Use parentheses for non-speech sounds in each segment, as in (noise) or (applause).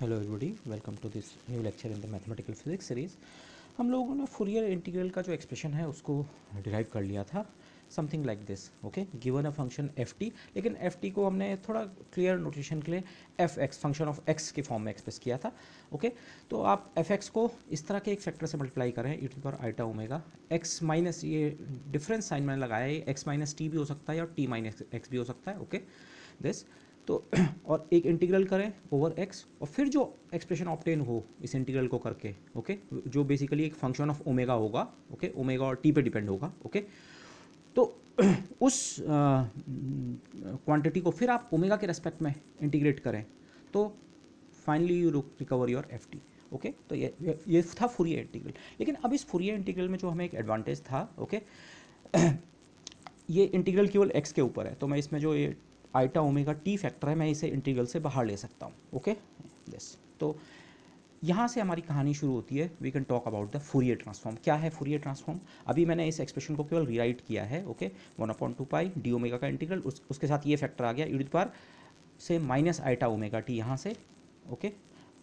Hello everybody welcome to this new lecture in the mathematical physics series हम लोगों ने Fourier integral का जो एक्सप्रेशन है उसको डिराइव कर लिया था something like this okay given a function f t लेकिन एफ टी को हमने थोड़ा क्लियर नोटेशन के लिए f x function of x के फॉर्म में एक्सप्रेस किया था ओके okay? तो आप एफ एक्स को इस तरह के एक फैक्टर से मल्टीप्लाई करें e to power iota omega x minus ये डिफरेंस साइन मैंने लगाया है एक्स माइनस टी भी हो सकता है और टी माइनस एक्स भी हो सकता है ओके okay? दिस तो (clears throat) और एक इंटीग्रल करें ओवर एक्स और फिर जो एक्सप्रेशन ऑप्टेन हो इस इंटीग्रल को करके ओके जो बेसिकली एक फंक्शन ऑफ ओमेगा होगा ओके ओमेगा और टी पे डिपेंड होगा ओके तो (clears throat) उस क्वांटिटी को फिर आप ओमेगा के रेस्पेक्ट में इंटीग्रेट करें तो finally you recover your f t okay तो ये ये था फुरिया इंटीग्रल लेकिन अब इस फुरिया इंटीग्रल में जो हमें एक एडवांटेज था ओके (clears throat) ये इंटीग्रल केवल एक्स के ऊपर है तो मैं इसमें जो ये आइटा ओमेगा टी फैक्टर है मैं इसे इंटीग्रल से बाहर ले सकता हूँ ओके दिस तो यहाँ से हमारी कहानी शुरू होती है we can talk about the Fourier transform क्या है फूरियर ट्रांसफॉर्म अभी मैंने इस एक्सप्रेशन को केवल रीराइट किया है okay one upon two pi d omega का इंटीग्रल उस, उसके साथ ये फैक्टर आ गया यूड से माइनस आइटा ओमेगा टी यहाँ से ओके okay?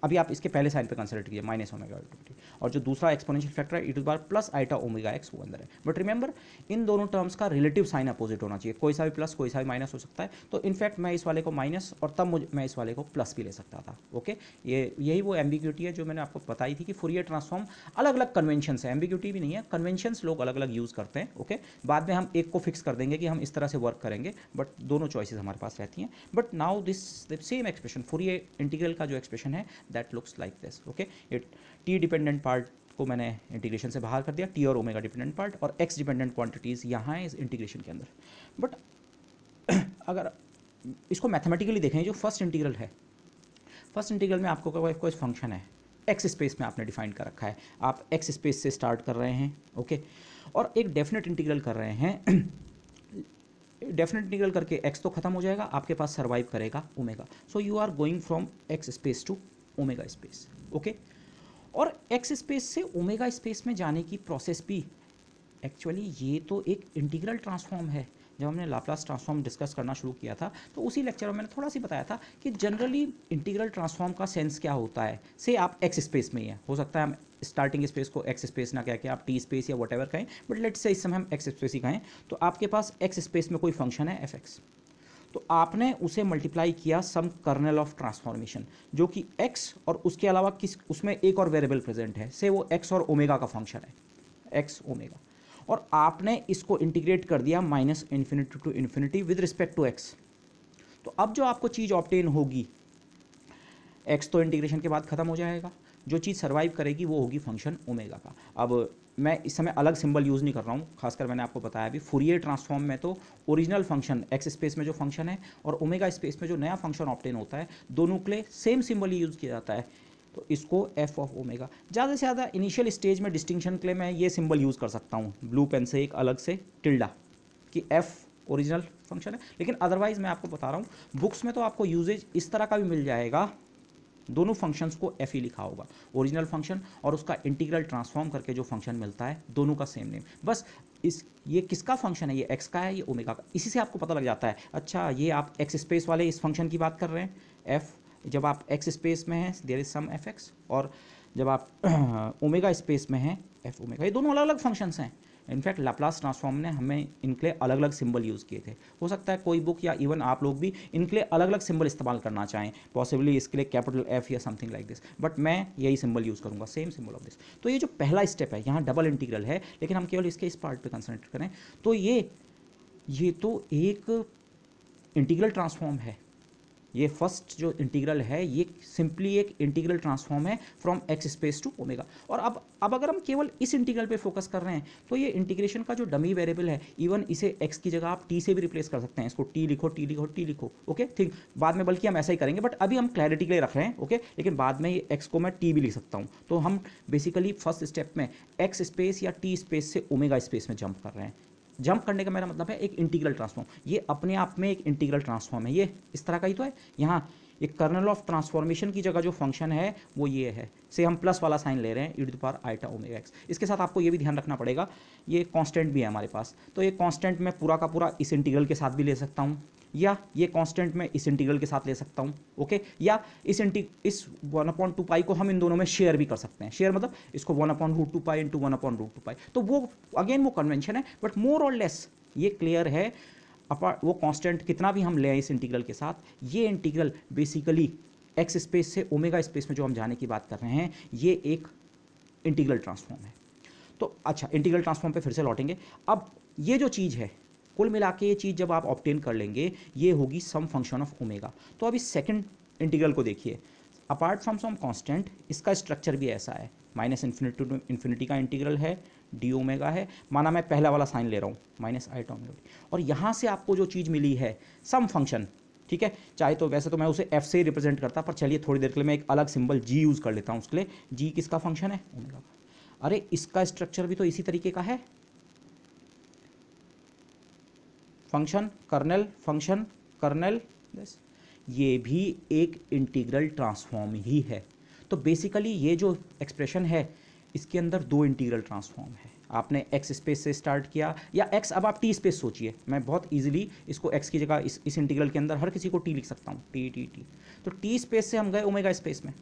अभी आप इसके पहले साइन पे कंसिडर कीजिए माइनस ओमेगा टी और जो दूसरा एक्सपोनेंशियल फैक्टर है ई टू बार प्लस आइटा ओमेगा एक्स वो अंदर है बट रिमेंबर इन दोनों टर्म्स का रिलेटिव साइन अपोजिट होना चाहिए कोई सा भी प्लस कोई सा भी माइनस हो सकता है तो इनफैक्ट मैं इस वाले को माइनस और तब मैं इस वाले को प्लस भी ले सकता था ओके ये यही वो एम्बिग्यूटी है जो मैंने आपको बताई थी कि फुरियर ट्रांसफॉर्म अलग अलग कन्वेंशन है एम्बिग्यूटी भी नहीं है कन्वेंशन लोग अलग अलग यूज़ करते हैं ओके बाद में हम एक को फिक्स कर देंगे कि हम इस तरह से वर्क करेंगे बट दोनों चॉइसिस हमारे पास रहती हैं but now this same expression Fourier integral का जो एक्सप्रेशन है that looks like this okay it t dependent part को मैंने इंटीग्रेशन से बाहर कर दिया टी और ओमेगा डिपेंडेंट पार्ट और एक्स डिपेंडेंट क्वांटिटीज़ यहाँ हैं इस इंटीग्रेशन के अंदर बट (clears throat) अगर इसको मैथमेटिकली देखें जो फर्स्ट इंटीग्रल है फर्स्ट इंटीग्रल में आपको कोई कोई फंक्शन है एक्स स्पेस में आपने डिफाइन कर रखा है आप एक्स स्पेस से स्टार्ट कर रहे हैं ओके और एक डेफिनेट इंटीग्रल कर रहे हैं डेफिनेट (clears throat) इंटीग्रल करके एक्स तो खत्म हो जाएगा आपके पास सर्वाइव करेगा omega so you are going from x space to omega space okay और एक्स स्पेस से ओमेगा स्पेस में जाने की प्रोसेस भी एक्चुअली ये तो एक इंटीग्रल ट्रांसफॉर्म है जब हमने लाप्लास ट्रांसफॉर्म डिस्कस करना शुरू किया था तो उसी लेक्चर में मैंने थोड़ा सी बताया था कि जनरली इंटीग्रल ट्रांसफॉर्म का सेंस क्या होता है से आप एक्स स्पेस में ही है हो सकता है हम स्टार्टिंग स्पेस को एक्स स्पेस ना कह के आप टी स्पेस या वट कहें बट लेट्स से इस समय हम एक्स स्पेस ही कहें तो आपके पास एक्स स्पेस में कोई फंक्शन है एफ एक्स तो आपने उसे मल्टीप्लाई किया सम कर्नल ऑफ ट्रांसफॉर्मेशन जो कि एक्स और उसके अलावा किस उसमें एक और वेरिएबल प्रेजेंट है से वो एक्स और ओमेगा का फंक्शन है एक्स ओमेगा और आपने इसको इंटीग्रेट कर दिया minus infinity to infinity with respect to x तो अब जो आपको चीज़ ऑप्टेन होगी एक्स तो इंटीग्रेशन के बाद ख़त्म हो जाएगा जो चीज़ सर्वाइव करेगी वो होगी फंक्शन ओमेगा का अब मैं इस समय अलग सिंबल यूज़ नहीं कर रहा हूँ खासकर मैंने आपको बताया अभी फूरियर ट्रांसफॉर्म में तो ओरिजिनल फंक्शन एक्स स्पेस में जो फंक्शन है और ओमेगा स्पेस में जो नया फंक्शन ऑप्टेन होता है दोनों के लिए सेम सिंबल ही यूज़ किया जाता है तो इसको एफ ऑफ ओमेगा ज़्यादा से ज़्यादा इनिशियल स्टेज में डिस्टिंक्शन के लिए मैं ये सिंबल यूज़ कर सकता हूँ ब्लू पेन से एक अलग से टिल्डा कि एफ़ ओरिजिनल फंक्शन है लेकिन अदरवाइज़ मैं आपको बता रहा हूँ बुक्स में तो आपको यूजेज इस तरह का भी मिल जाएगा दोनों फंक्शंस को एफ ई e लिखा होगा ओरिजिनल फंक्शन और उसका इंटीग्रल ट्रांसफॉर्म करके जो फंक्शन मिलता है दोनों का सेम नेम बस इस ये किसका फंक्शन है ये एक्स का है ये ओमेगा का इसी से आपको पता लग जाता है अच्छा ये आप एक्स स्पेस वाले इस फंक्शन की बात कर रहे हैं एफ जब आप एक्स स्पेस में हैं there is some f x और जब आप ओमेगा (clears throat) स्पेस में हैं एफ ओमेगा ये दोनों अलग अलग फंक्शंस हैं इनफैक्ट लाप्लास ट्रांसफॉर्म ने हमें इनके लिए अलग अलग सिंबल यूज़ किए थे हो सकता है कोई बुक या इवन आप लोग भी इनके लिए अलग अलग सिंबल इस्तेमाल करना चाहें पॉसिबली इसके लिए कैपिटल एफ या समथिंग लाइक दिस बट मैं यही सिंबल यूज़ करूँगा सेम सिंबल ऑफ दिस तो ये जो पहला स्टेप है यहाँ डबल इंटीग्रल है लेकिन हम केवल इसके इस पार्ट पर कंसनट्रेट करें तो ये ये तो एक इंटीग्रल ट्रांसफॉर्म है ये फर्स्ट जो इंटीग्रल है ये सिंपली एक इंटीग्रल ट्रांसफॉर्म है from x space to omega और अब अब अगर हम केवल इस इंटीग्रल पे फोकस कर रहे हैं तो ये इंटीग्रेशन का जो डमी वेरिएबल है इवन इसे एक्स की जगह आप टी से भी रिप्लेस कर सकते हैं इसको टी लिखो टी लिखो टी लिखो ओके ठीक बाद में बल्कि हम ऐसा ही करेंगे बट अभी हम क्लैरिटी के लिए रख रहे हैं ओके लेकिन बाद में ये एक्स को मैं टी भी लिख सकता हूँ तो हम बेसिकली फर्स्ट स्टेप में एक्स स्पेस या टी स्पेस से ओमेगा स्पेस में जंप कर रहे हैं जंप करने का मेरा मतलब है एक इंटीग्रल ट्रांसफॉर्म ये अपने आप में एक इंटीग्रल ट्रांसफॉर्म है ये इस तरह का ही तो है यहाँ एक कर्नल ऑफ ट्रांसफॉर्मेशन की जगह जो फंक्शन है वो ये है से हम प्लस वाला साइन ले रहे हैं इड पार आइटा ओमेगा एक्स इसके साथ आपको ये भी ध्यान रखना पड़ेगा ये कांस्टेंट भी है हमारे पास तो ये कांस्टेंट मैं पूरा का पूरा इस इंटीग्रल के साथ भी ले सकता हूँ या ये कांस्टेंट मैं इस इंटीग्रल के साथ ले सकता हूँ ओके या इस इंटी इस वन अपॉन टू पाई को हम इन दोनों में शेयर भी कर सकते हैं शेयर मतलब इसको one upon root two pi into one upon root two pi तो वो अगेन वो कन्वेंशन है बट मोर और लेस ये क्लियर है अपार वो कांस्टेंट कितना भी हम लें इस इंटीग्रल के साथ ये इंटीग्रल बेसिकली एक्स स्पेस से ओमेगा स्पेस में जो हम जाने की बात कर रहे हैं ये एक इंटीग्रल ट्रांसफॉर्म है तो अच्छा इंटीग्रल ट्रांसफॉर्म पे फिर से लौटेंगे अब ये जो चीज़ है कुल मिला के ये चीज़ जब आप ऑप्टेन कर लेंगे ये होगी सम फंक्शन ऑफ ओमेगा तो अभी सेकेंड इंटीग्रल को देखिए अपार्ट फ्रॉम सम कांस्टेंट इसका स्ट्रक्चर भी ऐसा है माइनस इन्फिनिटी टू इन्फिनिटी का इंटीग्रल है डी ओमेगा है माना मैं पहला वाला साइन ले रहा हूँ माइनस आई टॉम और यहाँ से आपको जो चीज़ मिली है सम फंक्शन ठीक है चाहे तो वैसे तो मैं उसे एफ से ही रिप्रेजेंट करता पर चलिए थोड़ी देर के लिए मैं एक अलग सिंबल जी यूज़ कर लेता हूँ उसके लिए जी किसका फंक्शन है ओमेगा का अरे इसका स्ट्रक्चर भी तो इसी तरीके का है फंक्शन कर्नल फंक्शन कर्नल ये भी एक इंटीग्रल ट्रांसफॉर्म ही है तो बेसिकली ये जो एक्सप्रेशन है इसके अंदर दो इंटीग्रल ट्रांसफॉर्म है आपने एक्स स्पेस से स्टार्ट किया या एक्स अब आप टी स्पेस सोचिए मैं बहुत इजीली इसको एक्स की जगह इस इस इंटीग्रल के अंदर हर किसी को टी लिख सकता हूँ टी टी टी तो टी स्पेस से हम गए ओमेगा स्पेस में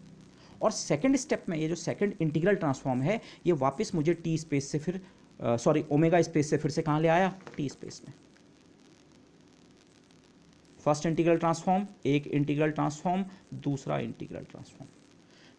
और सेकंड स्टेप में ये जो सेकंड इंटीग्रल ट्रांसफॉर्म है ये वापस मुझे टी स्पेस से फिर सॉरी ओमेगा स्पेस से फिर से कहाँ ले आया टी स्पेस में फर्स्ट इंटीग्रल ट्रांसफॉर्म एक इंटीग्रल ट्रांसफॉर्म दूसरा इंटीग्रल ट्रांसफॉर्म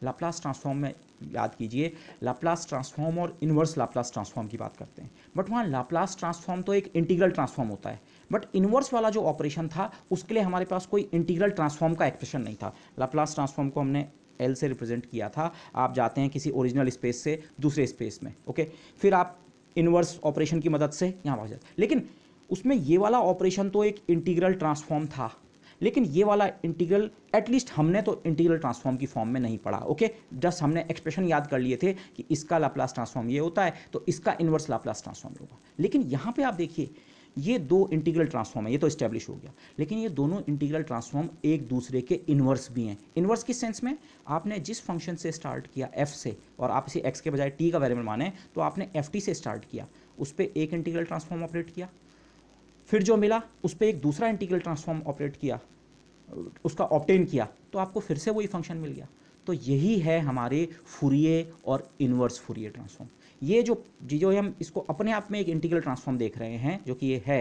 लाप्लास ट्रांसफॉर्म में याद कीजिए लाप्लास ट्रांसफॉर्म और इन्वर्स लाप्लास ट्रांसफॉर्म की बात करते हैं बट वहाँ लाप्लास ट्रांसफॉर्म तो एक इंटीग्रल ट्रांसफॉर्म होता है बट इन्वर्स वाला जो ऑपरेशन था उसके लिए हमारे पास कोई इंटीग्रल ट्रांसफॉर्म का एक्सप्रेशन नहीं था लाप्लास ट्रांसफॉर्म को हमने एल से रिप्रेजेंट किया था आप जाते हैं किसी ओरिजिनल स्पेस से दूसरे स्पेस में ओके फिर आप इन्वर्स ऑपरेशन की मदद से यहाँ पहुँच जाते लेकिन उसमें ये वाला ऑपरेशन तो एक इंटीग्रल ट्रांसफॉर्म था लेकिन ये वाला इंटीग्रल एटलीस्ट हमने तो इंटीग्रल ट्रांसफॉर्म की फॉर्म में नहीं पढ़ा ओके जस्ट हमने एक्सप्रेशन याद कर लिए थे कि इसका लाप्लास ट्रांसफॉर्म ये होता है तो इसका इन्वर्स लाप्लास ट्रांसफॉर्म होगा लेकिन यहाँ पे आप देखिए ये दो इंटीग्रल ट्रांसफॉर्म है ये तो इस्टेब्लिश हो गया लेकिन ये दोनों इंटीग्रल ट्रांसफॉर्म एक दूसरे के इन्वर्स भी हैं इन्वर्स किस सेंस में आपने जिस फंक्शन से स्टार्ट किया एफ से और आप इसे एक्स के बजाय टी का वेरिएबल माने तो आपने एफ से स्टार्ट किया उस पर एक इंटीग्रल ट्रांसफॉर्म ऑपरेट किया फिर जो मिला उस पर एक दूसरा इंटीग्रल ट्रांसफॉर्म ऑपरेट किया उसका ऑप्टेन किया तो आपको फिर से वही फंक्शन मिल गया तो यही है हमारे फूरिए और इन्वर्स फूरिए ट्रांसफॉर्म ये जो जो हम इसको अपने आप में एक इंटीग्रल ट्रांसफॉर्म देख रहे हैं जो कि ये है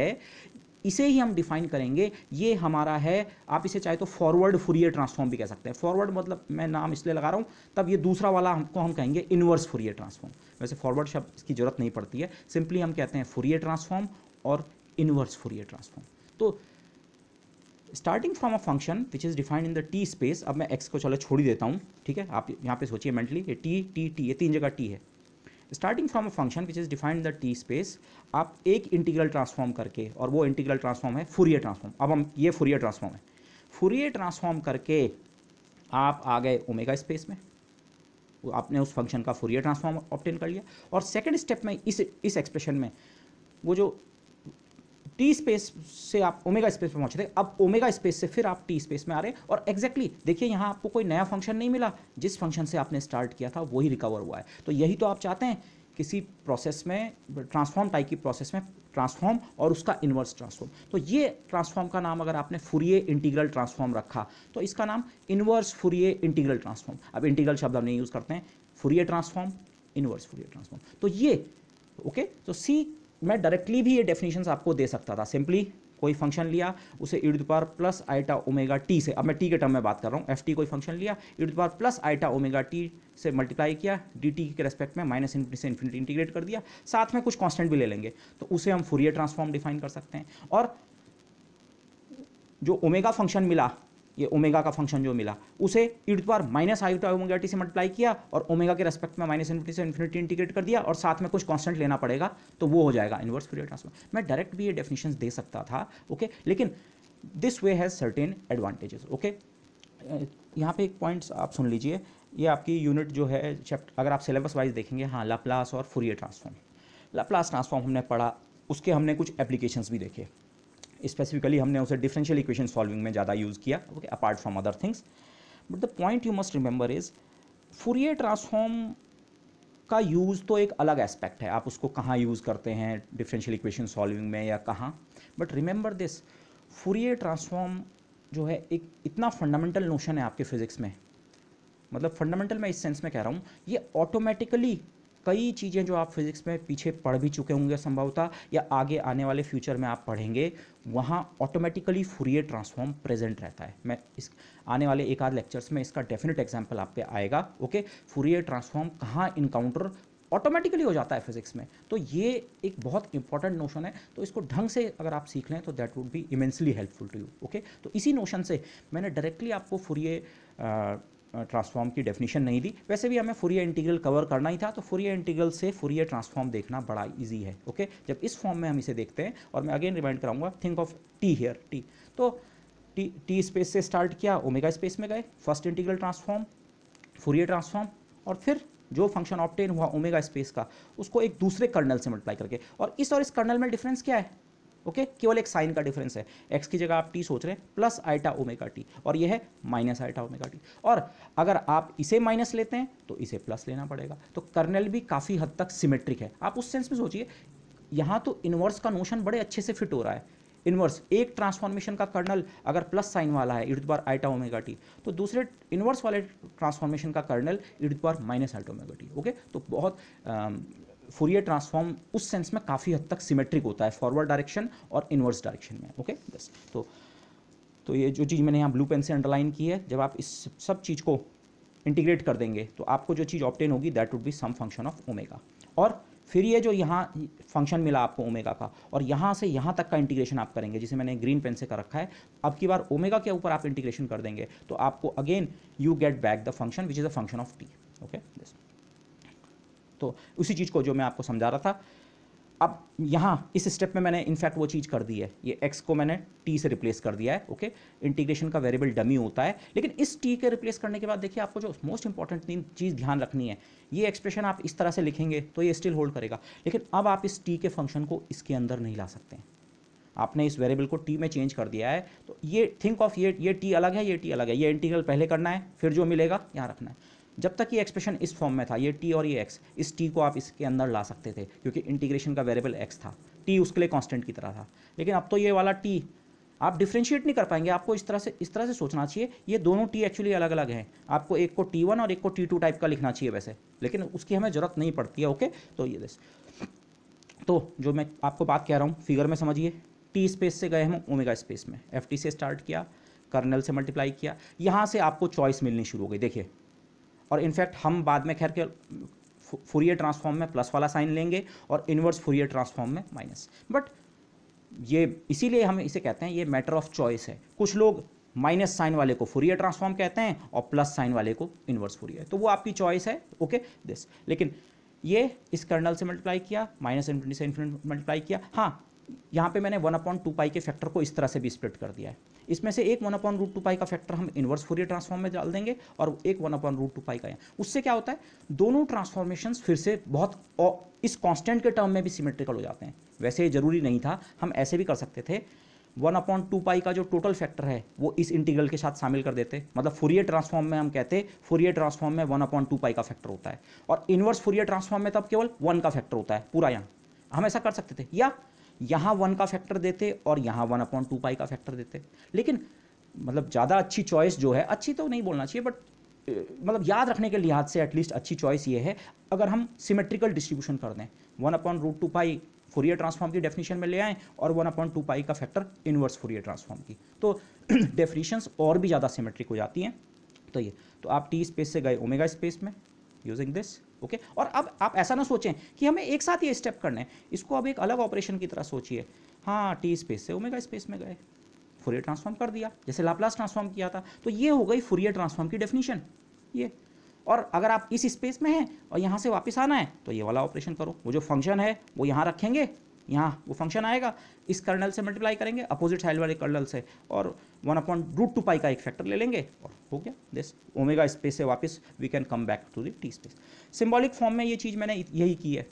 इसे ही हम डिफाइन करेंगे ये हमारा है आप इसे चाहे तो फॉरवर्ड फूरियर ट्रांसफॉर्म भी कह सकते हैं फॉरवर्ड मतलब मैं नाम इसलिए लगा रहा हूँ तब ये दूसरा वाला हमको हम कहेंगे इनवर्स फूरियर ट्रांसफॉर्म वैसे फॉरवर्ड शब्द इसकी जरूरत नहीं पड़ती है सिंपली हम कहते हैं फूरियर ट्रांसफॉर्म और inverse Fourier transform. तो starting from a function which is defined in the t space अब मैं एक्स को चलो छोड़ ही देता हूँ ठीक है आप यहाँ पे सोचिए मेंटली ये टी टी टी ये तीन जगह टी है starting from a function which is defined the t space आप एक इंटीग्रल ट्रांसफॉर्म करके और वो इंटीग्रल ट्रांसफॉर्म है फूरियर ट्रांसफॉर्म अब हम ये फूरियर ट्रांसफॉर्म है फूरियर ट्रांसफॉर्म करके आप आ गए ओमेगा स्पेस में आपने उस फंक्शन का फूरियर ट्रांसफॉर्म ऑप्टेन कर लिया और सेकेंड स्टेप में इस इस एक्सप्रेशन में वो जो टी स्पेस से आप ओमेगा स्पेस पर पहुंचे थे अब ओमेगा स्पेस से फिर आप टी स्पेस में आ रहे हैं और एग्जैक्टली exactly, देखिए यहाँ आपको कोई नया फंक्शन नहीं मिला जिस फंक्शन से आपने स्टार्ट किया था वही रिकवर हुआ है तो यही तो आप चाहते हैं किसी प्रोसेस में ट्रांसफॉर्म टाइप की प्रोसेस में ट्रांसफॉर्म और उसका इन्वर्स ट्रांसफॉर्म तो ये ट्रांसफॉर्म का नाम अगर आपने फुरिये इंटीग्रल ट्रांसफॉर्म रखा तो इसका नाम इन्वर्स फुरिये इंटीग्रल ट्रांसफॉर्म अब इंटीग्रल शब्द हम नहीं यूज़ करते हैं Fourier transform inverse Fourier transform तो ये ओके तो सी मैं डायरेक्टली भी ये डेफिनेशन आपको दे सकता था सिंपली कोई फंक्शन लिया उसे इर्द पार प्लस आइटा ओमेगा टी से अब मैं टी के टर्म में बात कर रहा हूँ एफ टी कोई फंक्शन लिया इर्द पार प्लस आइटा ओमेगा टी से मल्टीप्लाई किया डी टी के रेस्पेक्ट में माइनस इन्फिनिटी से इन्फिनिटी इंटीग्रेट कर दिया साथ में कुछ कॉन्स्टेंट भी ले लेंगे तो उसे हम फूरियर ट्रांसफॉर्म डिफाइन कर सकते हैं और जो ओमेगा फंक्शन मिला ये ओमेगा का फंक्शन जो मिला उसे इड पर minus i to omega t से मल्टीप्लाई किया और ओमेगा के रेस्पेक्ट में माइनस इन्फिनिटी से इन्फिनिटी इंटीग्रेट कर दिया और साथ में कुछ कांस्टेंट लेना पड़ेगा तो वो हो जाएगा इनवर्स फूरियर ट्रांसफॉर्म मैं डायरेक्ट भी ये डेफिनेशन दे सकता था ओके लेकिन this way has certain advantages okay यहाँ पे एक पॉइंट्स आप सुन लीजिए ये आपकी यूनिट जो है चैप्टर अगर आप सिलेबस वाइज देखेंगे हाँ लाप्लास और फूरियर ट्रांसफॉर्म लाप्लास ट्रांसफॉर्म हमने पढ़ा उसके हमने कुछ एप्लीकेशंस भी देखे स्पेसिफिकली हमने उसे डिफरेंशियल इक्वेशन सॉल्विंग में ज़्यादा यूज़ किया okay apart from other things but the point you must remember is Fourier transform का यूज़ तो एक अलग एस्पेक्ट है आप उसको कहाँ यूज़ करते हैं डिफरेंशियल इक्वेशन सॉल्विंग में या कहाँ but remember this Fourier transform जो है एक इतना फंडामेंटल नोशन है आपके फिज़िक्स में मतलब फंडामेंटल मैं इस सेंस में कह रहा हूँ ये ऑटोमेटिकली कई चीज़ें जो आप फिज़िक्स में पीछे पढ़ भी चुके होंगे संभवतः या आगे आने वाले फ्यूचर में आप पढ़ेंगे वहाँ ऑटोमेटिकली फूरियर ट्रांसफॉर्म प्रेजेंट रहता है मैं इस आने वाले एक आध लेक्चर्स में इसका डेफिनेट एग्जाम्पल आप पे आएगा ओके फूरियर ट्रांसफॉर्म कहाँ इनकाउंटर ऑटोमेटिकली हो जाता है फिजिक्स में तो ये एक बहुत इंपॉर्टेंट नोशन है तो इसको ढंग से अगर आप सीख लें तो that would be immensely helpful to you okay तो इसी नोशन से मैंने डायरेक्टली आपको फूरियर ट्रांसफॉर्म की डेफिनेशन नहीं दी वैसे भी हमें फुरिया इंटीग्रल कवर करना ही था तो फुरिया इंटीग्रल से फुरिया ट्रांसफॉर्म देखना बड़ा ईजी है ओके जब इस फॉर्म में हम इसे देखते हैं और मैं अगेन रिमाइंड कराऊंगा think of t here t तो टी टी स्पेस से स्टार्ट किया ओमेगा स्पेस में गए first integral transform Fourier transform और फिर जो फंक्शन ऑप्टेन हुआ ओमेगा स्पेस का उसको एक दूसरे कर्नल से मल्टीप्लाई करके और इस और इस कर्नल में डिफरेंस क्या है ओके केवल एक साइन का डिफरेंस है एक्स की जगह आप टी सोच रहे हैं प्लस आइटा ओमेगा टी और यह है माइनस आइटा ओमेगा टी और अगर आप इसे माइनस लेते हैं तो इसे प्लस लेना पड़ेगा तो कर्नल भी काफ़ी हद तक सिमेट्रिक है आप उस सेंस में सोचिए यहाँ तो इन्वर्स का नोशन बड़े अच्छे से फिट हो रहा है इन्वर्स एक ट्रांसफॉर्मेशन का कर्नल अगर प्लस साइन वाला है इर्द बार आइटा ओमेगा टी तो दूसरे इन्वर्स वाले ट्रांसफॉर्मेशन का कर्नल इर्द बार minus iota omega t okay तो बहुत फोरियर ट्रांसफॉर्म उस सेंस में काफ़ी हद तक सिमेट्रिक होता है फॉरवर्ड डायरेक्शन और इनवर्स डायरेक्शन में ओके दस तो तो ये जो चीज़ मैंने यहाँ ब्लू पेन से अंडरलाइन की है जब आप इस सब चीज़ को इंटीग्रेट कर देंगे तो आपको जो चीज़ ऑप्टेन होगी that would be some function of omega और फिर ये जो यहाँ फंक्शन मिला आपको ओमेगा का और यहाँ से यहाँ तक का इंटीग्रेशन आप करेंगे जिसे मैंने ग्रीन पेन से कर रखा है अब की बार ओमेगा के ऊपर आप इंटीग्रेशन कर देंगे तो आपको again you get back the function which is a function of t okay तो उसी चीज़ को जो मैं आपको समझा रहा था अब यहाँ इस स्टेप में मैंने इनफैक्ट वो चीज़ कर दी है ये एक्स को मैंने टी से रिप्लेस कर दिया है ओके इंटीग्रेशन का वेरिएबल डमी होता है लेकिन इस टी के रिप्लेस करने के बाद देखिए आपको जो मोस्ट इंपॉर्टेंट चीज़ ध्यान रखनी है ये एक्सप्रेशन आप इस तरह से लिखेंगे तो ये स्टिल होल्ड करेगा लेकिन अब आप इस टी के फंक्शन को इसके अंदर नहीं ला सकते आपने इस वेरिएबल को टी में चेंज कर दिया है तो ये थिंक ऑफ ये ये टी अलग है ये टी अलग है ये इंटीग्रल पहले करना है फिर जो मिलेगा यहाँ रखना है जब तक ये एक्सप्रेशन इस फॉर्म में था ये टी और ये एक्स इस टी को आप इसके अंदर ला सकते थे क्योंकि इंटीग्रेशन का वेरिएबल एक्स था टी उसके लिए कांस्टेंट की तरह था लेकिन अब तो ये वाला टी आप डिफ्रेंशिएट नहीं कर पाएंगे आपको इस तरह से इस तरह से सोचना चाहिए ये दोनों टी एक्चुअली अलग अलग हैं आपको एक को टी वन और एक को टी टू टाइप का लिखना चाहिए वैसे लेकिन उसकी हमें ज़रूरत नहीं पड़ती है ओके तो ये दिस तो जो मैं आपको बात कह रहा हूँ फिगर में समझिए टी स्पेस से गए हम ओमेगा स्पेस में एफ से स्टार्ट किया कर्नल से मल्टीप्लाई किया यहाँ से आपको चॉइस मिलनी शुरू हो गई देखिए और इनफैक्ट हम बाद में खैर के फूरियर ट्रांसफॉर्म में प्लस वाला साइन लेंगे और इनवर्स फूरियर ट्रांसफॉर्म में माइनस बट ये इसीलिए हम इसे कहते हैं ये मैटर ऑफ चॉइस है कुछ लोग माइनस साइन वाले को फूरियर ट्रांसफॉर्म कहते हैं और प्लस साइन वाले को इनवर्स फूरियर तो वो आपकी चॉइस है ओके दिस लेकिन ये इस कर्नल से मल्टीप्लाई किया माइनस इन्फिनिटी से इन्फिनिटी मल्टीप्लाई किया हाँ यहाँ पे मैंने वन अपॉन टू पाई के फैक्टर को इस तरह से भी स्प्लिट कर दिया है इसमें से एक one upon root two pi का फैक्टर हम इन्वर्स फोरियर ट्रांसफॉर्म में डाल देंगे और एक one upon root two pi का यहाँ उससे क्या होता है दोनों ट्रांसफॉर्मेशन फिर से बहुत इस कॉन्स्टेंट के टर्म में भी सिमेट्रिकल हो जाते हैं वैसे जरूरी नहीं था हम ऐसे भी कर सकते थे वन अपॉइंट टू पाई का जो टोटल फैक्टर है वो इस इंटीग्रल के साथ शामिल कर देते मतलब फोरियर ट्रांसफॉर्म में हम कहते फोरियर ट्रांसफॉर्म में वन अपॉइंट टू पाई का फैक्टर होता है और इनवर्स फोरियर ट्रांसफॉर्म में तब तो केवल वन का फैक्टर होता है पूरा यहाँ हम ऐसा कर सकते थे या यहाँ वन का फैक्टर देते और यहाँ वन अपॉन टू पाई का फैक्टर देते लेकिन मतलब ज़्यादा अच्छी चॉइस जो है अच्छी तो नहीं बोलना चाहिए बट मतलब याद रखने के लिहाज से एटलीस्ट अच्छी चॉइस ये है अगर हम सिमेट्रिकल डिस्ट्रीब्यूशन कर दें one upon root two pi Fourier transform की डेफिनेशन में ले आएँ और वन अपॉन टू पाई का फैक्टर इनवर्स फोरियर ट्रांसफॉर्म की तो डेफिनेशंस (clears throat) और भी ज़्यादा सिमेट्रिक हो जाती हैं तो ये तो आप टी स्पेस से गए ओमेगा स्पेस में यूजिंग दिस ओके और अब आप ऐसा ना सोचें कि हमें एक साथ ये स्टेप करना है इसको अब एक अलग ऑपरेशन की तरह सोचिए हाँ टी स्पेस से ओमेगा स्पेस में गए फुरियर ट्रांसफॉर्म कर दिया जैसे लाप्लास ट्रांसफॉर्म किया था तो ये हो गई फुरियर ट्रांसफॉर्म की डेफिनेशन ये और अगर आप इस स्पेस में हैं और यहाँ से वापस आना है तो ये वाला ऑपरेशन करो वो जो फंक्शन है वो यहाँ रखेंगे यहाँ वो फंक्शन आएगा इस कर्नल से मल्टीप्लाई करेंगे अपोजिट साइड वाले कर्नल से और one upon root two pi का एक फैक्टर ले लेंगे और हो गया दिस ओमेगा स्पेस से वापस we can come back to the T space symbolic form में ये चीज़ मैंने यही की है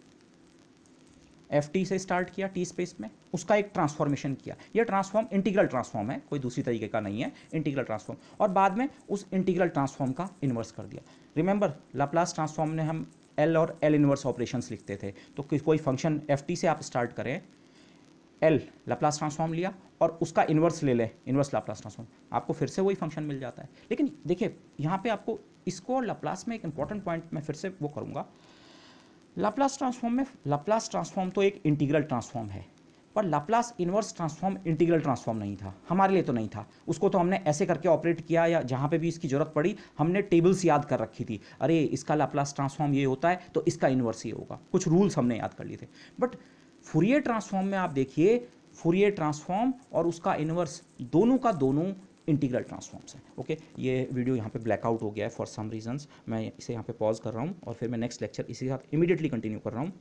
एफ टी से स्टार्ट किया टी स्पेस में उसका एक ट्रांसफॉर्मेशन किया यह ट्रांसफॉर्म इंटीग्रल ट्रांसफॉर्म है कोई दूसरी तरीके का नहीं है इंटीग्रल ट्रांसफॉर्म और बाद में उस इंटीग्रल ट्रांसफॉर्म का इन्वर्स कर दिया रिमेंबर लाप्लास ट्रांसफॉर्म ने हम एल और एल इनवर्स ऑपरेशंस लिखते थे तो कोई फंक्शन एफ से आप स्टार्ट करें एल लाप्लास ट्रांसफॉर्म लिया और उसका इन्वर्स ले लें इन्वर्स लाप्लास ट्रांसफॉर्म आपको फिर से वही फंक्शन मिल जाता है लेकिन देखिए यहाँ पे आपको इसको और लाप्लास में एक इंपॉर्टेंट पॉइंट मैं फिर से वो करूँगा लाप्लास ट्रांसफॉर्म में लाप्लास ट्रांसफॉर्म तो एक इंटीग्रल ट्रांसफॉर्म है पर Laplace inverse transform integral transform नहीं था हमारे लिए तो नहीं था उसको तो हमने ऐसे करके ऑपरेट किया या जहाँ पे भी इसकी ज़रूरत पड़ी हमने टेबल्स याद कर रखी थी अरे इसका लाप्लास ट्रांसफॉर्म ये होता है तो इसका इनवर्स ये होगा कुछ रूल्स हमने याद कर लिए थे बट फूरियर ट्रांसफॉर्म में आप देखिए फूरियर ट्रांसफॉर्म और उसका इनवर्स दोनों का दोनों इंटीग्रल ट्रांसफॉर्म्स हैं ओके ये वीडियो यहाँ पे ब्लैकआउट हो गया है फॉर सम रीजंस मैं इसे यहाँ पे पॉज कर रहा हूँ और फिर मैं नेक्स्ट लेक्चर इसी के साथ इमीडिएटली कंटिन्यू कर रहा हूँ